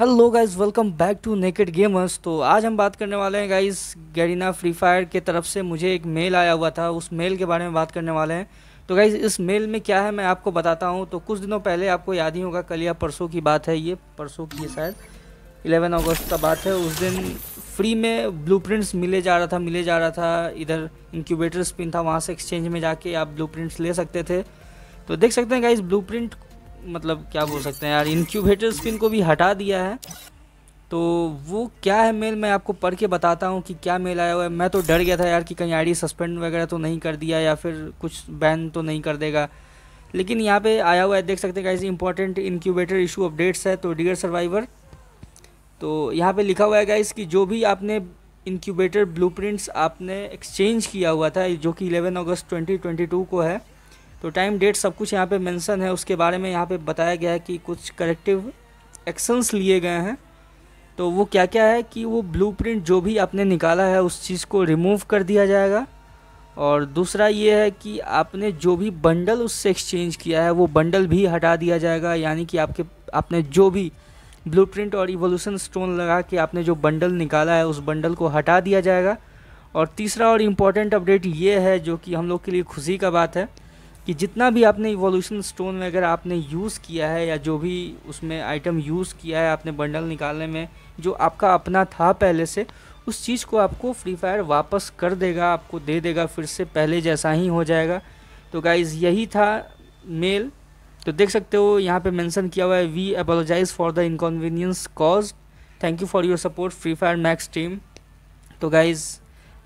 hello guys welcome back to Naked Gamers तो आज हम बात करने वाले हैं गाइस गैरिना फ्री फायर के तरफ से मुझे एक मेल आया हुआ था उस मेल के बारे में बात करने वाले हैं तो गाइस इस मेल में क्या है मैं आपको बताता हूं तो कुछ दिनों पहले आपको याद ही होगा कल या परसों की बात है ये परसों की है शायद इलेवन अगस्त का बात है उस दिन फ्री में ब्लू मिले जा रहा था मिले जा रहा था इधर इंक्यूबेटर स्पिन था वहाँ से एक्सचेंज में जाके आप ब्लू ले सकते थे तो देख सकते हैं गाइज़ ब्लू मतलब क्या बोल सकते हैं यार इनक्यूबेटर स्पिन को भी हटा दिया है तो वो क्या है मेल मैं आपको पढ़ के बताता हूँ कि क्या मेल आया हुआ है मैं तो डर गया था यार कि कहीं आईडी सस्पेंड वगैरह तो नहीं कर दिया या फिर कुछ बैन तो नहीं कर देगा लेकिन यहाँ पे आया हुआ है देख सकते हैं कैसे इंपॉर्टेंट इनक्यूबेटर इशू अपडेट्स है तो डियर सर्वाइवर तो यहाँ पे लिखा हुआ है गाइज कि जो भी आपने इनक्यूबेटर ब्लूप्रिंट्स आपने एक्सचेंज किया हुआ था जो कि 11 अगस्त 2022 को है तो टाइम डेट सब कुछ यहाँ पे मेंशन है उसके बारे में यहाँ पे बताया गया है कि कुछ करेक्टिव एक्शंस लिए गए हैं तो वो क्या क्या है कि वो ब्लूप्रिंट जो भी आपने निकाला है उस चीज़ को रिमूव कर दिया जाएगा और दूसरा ये है कि आपने जो भी बंडल उससे एक्सचेंज किया है वो बंडल भी हटा दिया जाएगा यानी कि आपके आपने जो भी ब्लू और इवोल्यूशन स्टोन लगा के आपने जो बंडल निकाला है उस बंडल को हटा दिया जाएगा और तीसरा और इम्पॉर्टेंट अपडेट ये है जो कि हम लोग के लिए खुशी का बात है कि जितना भी आपने इवोल्यूशन स्टोन वगैरह आपने यूज़ किया है या जो भी उसमें आइटम यूज़ किया है आपने बंडल निकालने में जो आपका अपना था पहले से उस चीज़ को आपको फ्री फायर वापस कर देगा आपको दे देगा फिर से पहले जैसा ही हो जाएगा तो गाइज़ यही था मेल तो देख सकते हो यहाँ पे मेंशन किया हुआ है we apologize for the inconvenience cause thank you for your support Free Fire Max team तो गाइज़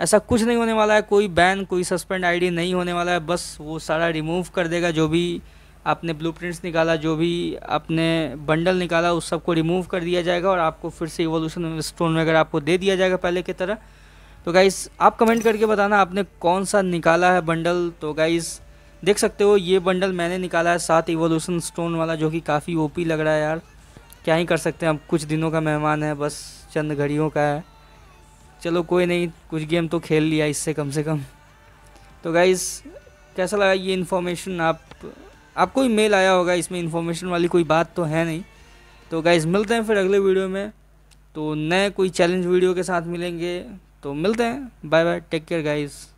ऐसा कुछ नहीं होने वाला है कोई बैन कोई सस्पेंड आईडी नहीं होने वाला है बस वो सारा रिमूव कर देगा जो भी आपने ब्लूप्रिंट्स निकाला जो भी आपने बंडल निकाला उस सबको रिमूव कर दिया जाएगा और आपको फिर से इवोल्यूशन स्टोन वगैरह आपको दे दिया जाएगा पहले की तरह तो गाइस आप कमेंट करके बताना आपने कौन सा निकाला है बंडल तो गाइस देख सकते हो ये बंडल मैंने निकाला है साथ इवोल्यूशन स्टोन वाला जो कि काफ़ी ओपी लग रहा है यार क्या ही कर सकते हैं अब कुछ दिनों का मेहमान है बस चंद घड़ियों का है चलो कोई नहीं कुछ गेम तो खेल लिया इससे कम से कम तो गाइज़ कैसा लगा ये इन्फॉर्मेशन आप आपको मेल आया होगा इसमें इन्फॉर्मेशन वाली कोई बात तो है नहीं तो गाइज़ मिलते हैं फिर अगले वीडियो में तो नए कोई चैलेंज वीडियो के साथ मिलेंगे तो मिलते हैं bye bye take care guys